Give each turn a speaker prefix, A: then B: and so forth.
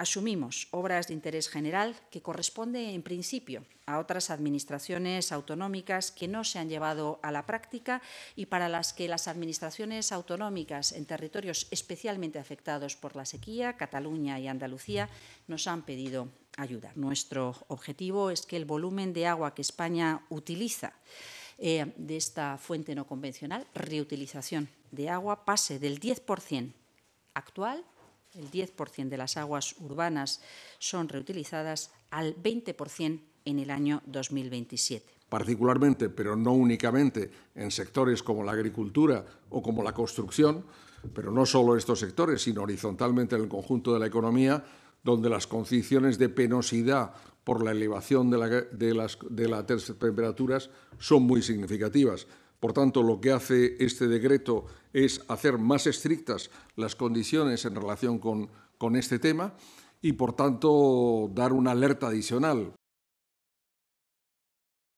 A: Asumimos obras de interés general que corresponde en principio a otras administraciones autonómicas que no se han llevado a la práctica y para las que las administraciones autonómicas en territorios especialmente afectados por la sequía, Cataluña y Andalucía, nos han pedido ayuda. Nuestro objetivo es que el volumen de agua que España utiliza eh, de esta fuente no convencional, reutilización de agua, pase del 10% actual el 10% de las aguas urbanas son reutilizadas al 20% en el año 2027
B: particularmente, pero no únicamente, en sectores como la agricultura o como la construcción, pero no solo estos sectores, sino horizontalmente en el conjunto de la economía, donde las condiciones de penosidad por la elevación de, de las temperaturas son muy significativas. Por tanto, lo que hace este decreto es hacer más estrictas las condiciones en relación con, con este tema y, por tanto, dar una alerta adicional